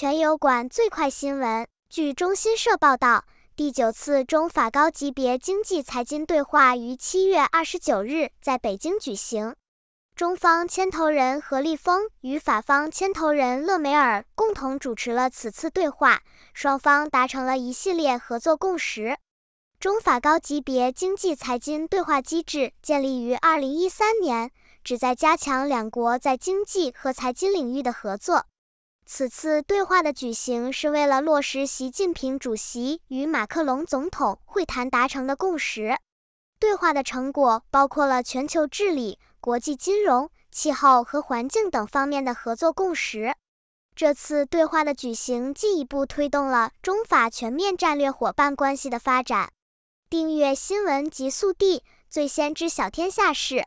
全油管最快新闻。据中新社报道，第九次中法高级别经济财经对话于七月二十九日在北京举行。中方牵头人何立峰与法方牵头人勒梅尔共同主持了此次对话，双方达成了一系列合作共识。中法高级别经济财经对话机制建立于二零一三年，旨在加强两国在经济和财经领域的合作。此次对话的举行是为了落实习近平主席与马克龙总统会谈达成的共识。对话的成果包括了全球治理、国际金融、气候和环境等方面的合作共识。这次对话的举行进一步推动了中法全面战略伙伴关系的发展。订阅新闻极速递，最先知晓天下事。